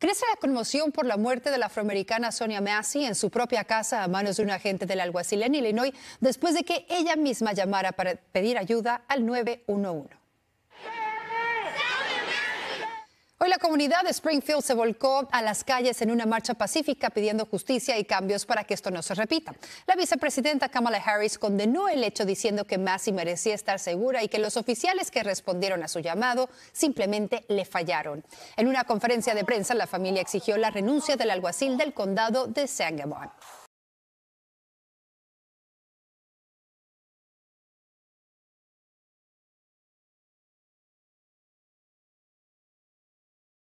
Crece la conmoción por la muerte de la afroamericana Sonia Massey en su propia casa a manos de un agente del alguacil en Illinois después de que ella misma llamara para pedir ayuda al 911. la comunidad de Springfield se volcó a las calles en una marcha pacífica pidiendo justicia y cambios para que esto no se repita. La vicepresidenta Kamala Harris condenó el hecho diciendo que Massey merecía estar segura y que los oficiales que respondieron a su llamado simplemente le fallaron. En una conferencia de prensa, la familia exigió la renuncia del alguacil del condado de Sangamon.